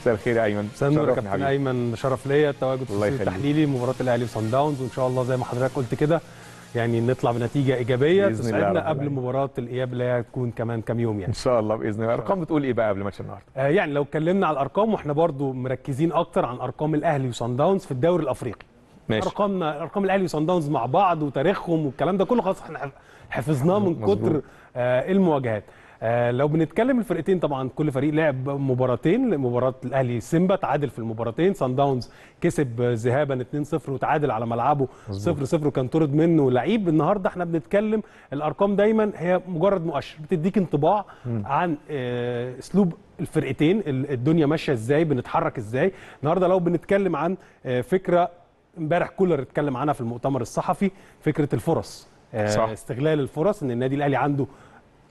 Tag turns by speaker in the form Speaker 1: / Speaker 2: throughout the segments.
Speaker 1: مساء الخير يا ايمن مساء النور كابتن ايمن شرف ليا التواجد في التحليلي مباراه الاهلي وصن داونز وان شاء الله زي ما حضرتك قلت كده يعني نطلع بنتيجه ايجابيه تسعدنا قبل مباراه الاياب اللي هي هتكون كمان كام يوم يعني ان شاء الله باذن الله الارقام بتقول ايه بقى قبل ماتش النهارده آه يعني لو اتكلمنا على الارقام واحنا برضو مركزين اكتر عن ارقام الاهلي وصن داونز في الدوري الافريقي ماشي ارقامنا ارقام الاهلي وصن داونز مع بعض وتاريخهم والكلام ده كله خلاص احنا حفظناه من كتر آه المواجهات آه، لو بنتكلم الفرقتين طبعا كل فريق لعب مباراتين مباراه الاهلي سيمبا تعادل في المباراتين سان داونز كسب ذهابا 2-0 وتعادل على ملعبه 0-0 وكان طرد منه لعيب النهارده احنا بنتكلم الارقام دايما هي مجرد مؤشر بتديك انطباع م. عن آه، اسلوب الفرقتين الدنيا ماشيه ازاي بنتحرك ازاي النهارده لو بنتكلم عن آه، فكره امبارح كولر اتكلم عنها في المؤتمر الصحفي فكره الفرص صح. استغلال الفرص ان النادي الاهلي عنده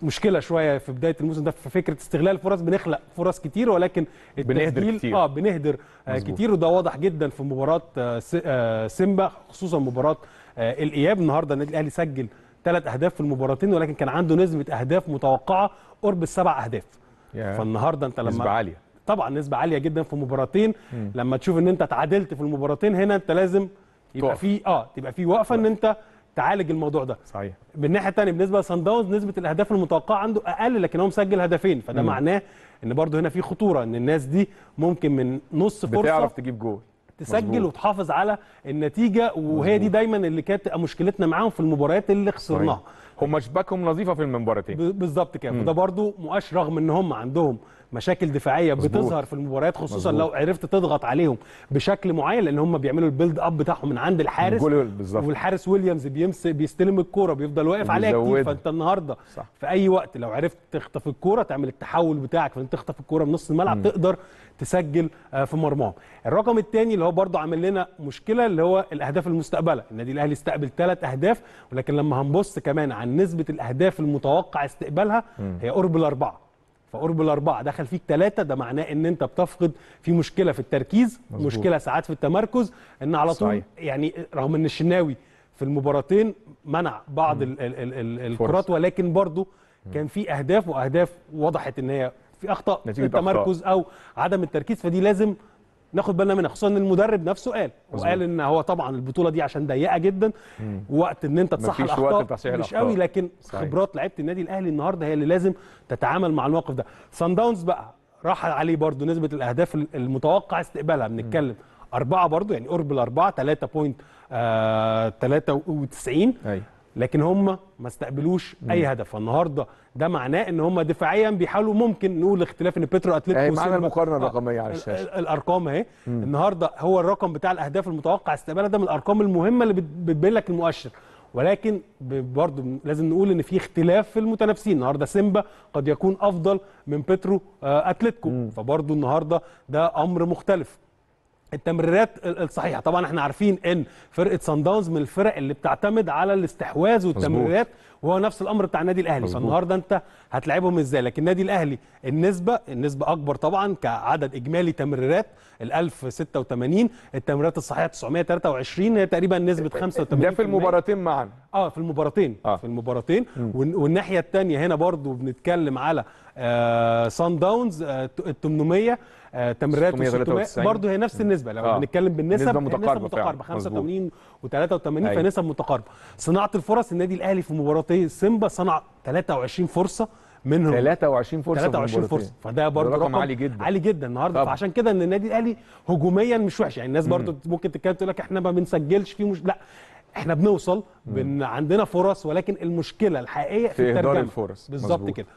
Speaker 1: مشكله شويه في بدايه الموسم ده في فكره استغلال الفرص بنخلق فرص كتير ولكن بنهدر كتير اه بنهدر آه، مزبوط. كتير وده واضح جدا في مباراه آه، آه، سيمبا خصوصا مباراه الاياب النهارده النادي الاهلي سجل ثلاث اهداف في المباراتين ولكن كان عنده نسبه اهداف متوقعه قرب السبع اهداف فالنهارده انت لما نسبه عاليه طبعا نسبه عاليه جدا في مباراتين لما تشوف ان انت اتعادلت في المباراتين هنا انت لازم يبقى في اه تبقى في وقفه ان انت تعالج الموضوع ده صحيح من الناحيه الثانيه بالنسبه لسان داونز نسبه الاهداف المتوقعه عنده اقل لكن هو مسجل هدفين فده معناه ان برده هنا في خطوره ان الناس دي ممكن من نص فرصه بتعرف تجيب جول تسجل مزبوط. وتحافظ على النتيجه وهي مزبوط. دي دايما اللي كانت تبقى مشكلتنا معاهم في المباريات اللي خسرناها هم شباكهم نظيفه في المباراتين بالظبط كده وده برده مؤشر رغم ان هم عندهم مشاكل دفاعيه مزبوط. بتظهر في المباريات خصوصا مزبوط. لو عرفت تضغط عليهم بشكل معين لان هم بيعملوا البيلد اب بتاعهم من عند الحارس والحارس ويليامز بيمس بيستلم الكوره بيفضل واقف عليها كتير فانت النهارده صح. في اي وقت لو عرفت تخطف الكوره تعمل التحول بتاعك فانت تخطف الكوره من نص الملعب م. تقدر تسجل آه، في مرماهم الرقم الثاني اللي هو برضه عامل لنا مشكله اللي هو الاهداف المستقبله النادي الاهلي استقبل ثلاث اهداف ولكن لما هنبص كمان عن نسبه الاهداف المتوقع استقبالها هي قرب الاربعه فقرب الاربعه دخل فيك ثلاثه ده معناه ان انت بتفقد في مشكله في التركيز مزبوط. مشكله ساعات في التمركز ان على طول صحيح. يعني رغم ان الشناوي في المباراتين منع بعض ال ال ال ال الكرات ولكن برضه كان في اهداف واهداف وضحت ان هي في اخطاء في التمركز او عدم التركيز فدي لازم ناخد بالنا منها خصوصا ان المدرب نفسه قال وقال ان هو طبعا البطوله دي عشان ضيقه جدا وقت ان انت تصحح الاخطاء وقت مش قوي لكن صحيح. خبرات لعيبه النادي الاهلي النهارده هي اللي لازم تتعامل مع الموقف ده سان داونز بقى راح عليه برده نسبه الاهداف المتوقع استقبالها بنتكلم أربعة برده يعني قرب الأربعة 3.93 آه لكن هم ما استقبلوش اي هدف فالنهارده ده معناه ان هم دفاعيا بيحاولوا ممكن نقول اختلاف ان بيترو اتلتيكو يعني معنى المقارنه آه، الرقميه على الشاشه الارقام اهي النهارده هو الرقم بتاع الاهداف المتوقع استقبالها ده من الارقام المهمه اللي بتبين لك المؤشر ولكن برضه لازم نقول ان في اختلاف في المتنافسين النهارده سيمبا قد يكون افضل من بيترو آه، اتلتيكو فبرضه النهارده ده امر مختلف التمريرات الصحيحه طبعا احنا عارفين ان فرقه سان داونز من الفرق اللي بتعتمد على الاستحواذ والتمريرات وهو نفس الامر بتاع النادي الاهلي مزبوط. فالنهارده انت هتلعبهم ازاي لكن النادي الاهلي النسبه النسبه اكبر طبعا كعدد اجمالي تمريرات ال 1086 التمريرات الصحيحه 923 هي تقريبا نسبه 85 إيه، إيه، ده في المباراتين معا اه في المباراتين آه. في المباراتين والناحيه الثانيه هنا برضو بنتكلم على آه سان داونز آه 800 آه، تمريرات و600 برضه هي نفس النسبه لو آه. بالنسب نسبه متقاربه, متقاربة 85 و83 فنسب متقاربه صناعه الفرص النادي الاهلي في مباراتي سيمبا صنع 23 فرصه منهم 23 فرصه 23 فرصه فده برضه رقم, رقم عالي جدا عالي جدا النهارده فعشان كده ان النادي الاهلي هجوميا مش وحش يعني الناس برضه ممكن تتكلم تقول لك احنا ما بنسجلش فيه مش لا احنا بنوصل بن... عندنا فرص ولكن المشكله الحقيقيه في, في اداره الفرص بالظبط كده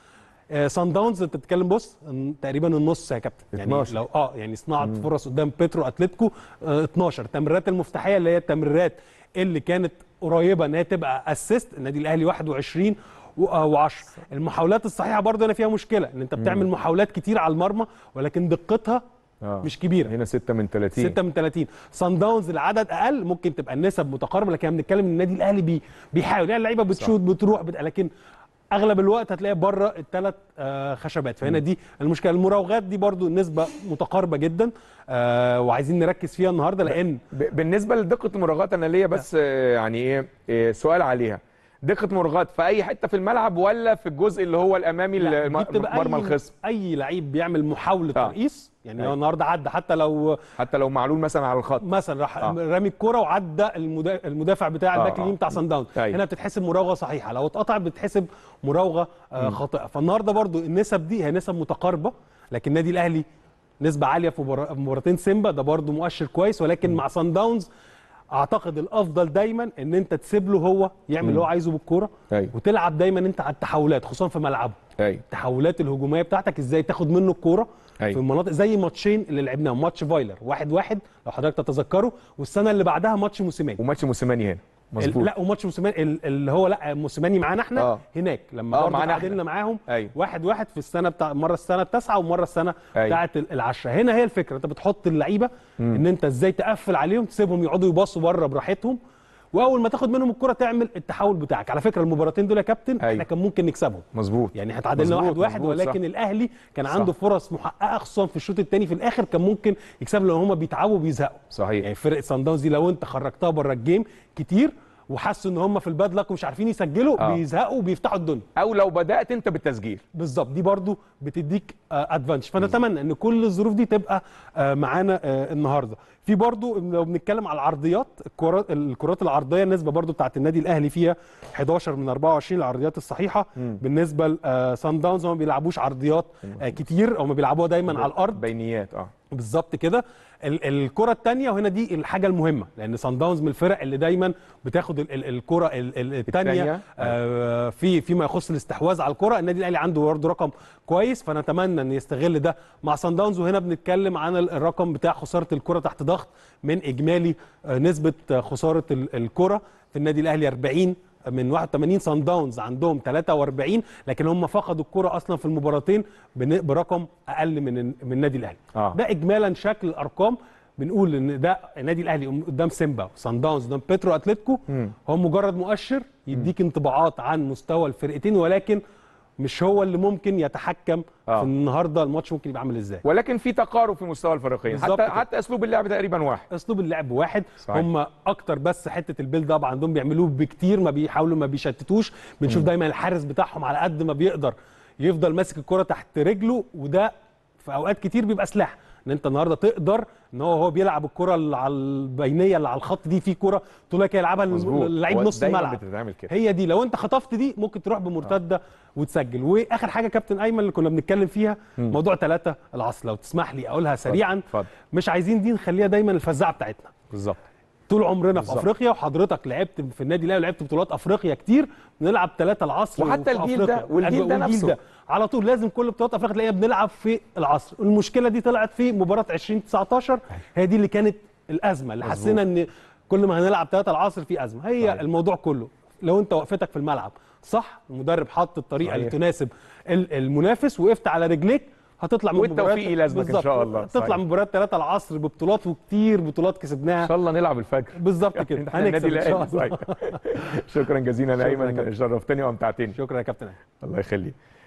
Speaker 1: سان آه، داونز انت بتتكلم بص تقريبا النص يا كابتن يعني 12. لو اه يعني صناعه مم. فرص قدام بيترو اتلتيكو آه 12 تمريرات المفتاحيه اللي هي التمريرات اللي كانت قريبه ان هي تبقى اسيست النادي الاهلي 21 و10 آه، المحاولات الصحيحه برضه انا فيها مشكله ان انت بتعمل مم. محاولات كتير على المرمى ولكن دقتها آه. مش كبيره هنا 6 من 30 6 من 30 سان داونز العدد اقل ممكن تبقى النسب متقاربه لكن احنا بنتكلم ان النادي الاهلي بيحاول يعني اللعيبه بتشوط بتروح بت... لكن اغلب الوقت هتلاقيها بره الثلاث آه، خشبات فهنا دي المشكله المراوغات دي برضو نسبه متقاربه جدا آه، وعايزين نركز فيها النهارده لان بالنسبه لدقه المراوغات انا ليا بس آه. يعني ايه سؤال عليها دقه مراوغات في اي حته في الملعب ولا في الجزء اللي هو الامامي مرمى الخصم اي لعيب بيعمل محاوله ترقيص يعني أيوة. هو النهارده عدى حتى لو حتى لو معلول مثلا على الخط مثلا راح آه. رامي الكوره وعدى المدافع بتاع الباك آه، اليمين بتاع سان آه. داون أيوه. طيب. هنا بتتحسب مراوغه صحيحه لو اتقطع بتتحسب مراوغه آه خاطئه فالنهارده برضو النسب دي هي نسب متقاربه لكن النادي الاهلي نسبه عاليه في مباراتين سيمبا ده برضو مؤشر كويس ولكن م. مع سان داونز اعتقد الافضل دايما ان انت تسيب له هو يعمل اللي هو عايزه بالكوره أيوه. وتلعب دايما انت على التحولات خصوصا في ملعبه أيوه. التحولات الهجوميه بتاعتك ازاي تاخد منه الكوره في أيوه. المناطق زي ماتشين اللي لعبناهم ماتش فايلر 1-1 واحد واحد لو حضرتك تتذكره والسنه اللي بعدها ماتش موسيماني وماتش موسيماني هنا مظبوط لا وماتش موسيماني اللي هو لا موسيماني معانا احنا آه. هناك لما آه معانا تعادلنا معاهم أي. أيوه. واحد واحد في السنه بتاع مره السنه التاسعه ومره السنه أي. أيوه. بتاعت العشره هنا هي الفكره انت بتحط اللعيبه ان انت ازاي تقفل عليهم تسيبهم يقعدوا يباصوا بره براحتهم واول ما تاخد منهم الكره تعمل التحول بتاعك على فكره المباراتين دول يا كابتن أيوة. احنا كان ممكن نكسبهم مظبوط يعني هتعادلنا واحد واحد ولكن صح. الاهلي كان صح. عنده فرص محققه خصوصا في الشوط الثاني في الاخر كان ممكن يكسب لو هم بيتعبوا وبيزهقوا صحيح يعني فرقه سان داونز دي لو انت خرجتها بره الجيم كتير وحسوا ان هم في الباد لك ومش عارفين يسجلوا آه. بيزهقوا وبيفتحوا الدنيا او لو بدات انت بالتسجيل بالظبط دي برضو بتديك ادفانتج آه، فنتمنى ان كل الظروف دي تبقى آه، معانا آه، النهارده في برضو لو بنتكلم على العرضيات الكرات الكرات العرضيه النسبه برضو بتاعت النادي الاهلي فيها 11 من 24 العرضيات الصحيحه مم. بالنسبه لسان داونز هم ما بيلعبوش عرضيات كتير او ما بيلعبوها دايما على الارض بينيات اه بالظبط كده الكره الثانيه وهنا دي الحاجه المهمه لان سان داونز من الفرق اللي دايما بتاخد الكره الثانيه آه، في فيما يخص الاستحواذ على الكره النادي الاهلي عنده برضه رقم كويس فنتمنى ان يستغل ده مع سان داونز وهنا بنتكلم عن الرقم بتاع خساره الكره تحت ضغط من اجمالي آه، نسبه خساره الكره في النادي الاهلي 40 من 81 سان داونز عندهم 43 لكن هم فقدوا الكره اصلا في المباراتين برقم اقل من من النادي الاهلي آه. ده اجمالا شكل الارقام بنقول ان ده النادي الاهلي قدام سيمبا وسان داونز قدام بيترو اتلتيكو هو مجرد مؤشر يديك انطباعات عن مستوى الفرقتين ولكن مش هو اللي ممكن يتحكم آه. في النهارده الماتش ممكن يبقى عامل ازاي ولكن في تقارب في مستوى الفريقين حتى كده. حتى اسلوب اللعب تقريبا واحد اسلوب اللعب واحد صحيح. هم اكتر بس حته البيلد اب عندهم بيعملوه بكتير ما بيحاولوا ما بيشتتوش بنشوف م. دايما الحارس بتاعهم على قد ما بيقدر يفضل ماسك الكره تحت رجله وده في اوقات كتير بيبقى سلاح ان انت النهارده تقدر ان هو هو بيلعب الكره اللي على البينيه اللي على الخط دي في كره تقول لك يلعبها اللعيب نص الملعب هي دي لو انت خطفت دي ممكن تروح بمرتده آه. وتسجل واخر حاجه كابتن ايمن اللي كنا بنتكلم فيها م. موضوع ثلاثه العصر لو تسمح لي اقولها سريعا فضل. فضل. مش عايزين دي نخليها دايما الفزاعه بتاعتنا بالظبط طول عمرنا بالزبط. في افريقيا وحضرتك لعبت في النادي الاهلي ولعبت بطولات افريقيا كتير بنلعب 3 العصر وحتى الجيل ده والجيل ده نفسه ده. على طول لازم كل بطولات افريقيا تلاقيها بنلعب في العصر المشكله دي طلعت في مباراه 2019 هي دي اللي كانت الازمه اللي حسينا ان كل ما هنلعب 3 العصر في ازمه هي طيب. الموضوع كله لو انت وقفتك في الملعب صح المدرب حط الطريقه طيب. اللي تناسب المنافس وقفت على رجليك هتطلع من والتوفيق يلازمك ان شاء الله هتطلع من مباراه 3 العصر ببطولات وكتير بطولات كسبناها ان شاء الله نلعب الفجر بالظبط يعني كده هنكسب ان شاء الله شكرا جزيلا ايمن شرفتني وامتعتني شكرا يا كابتن الله يخليك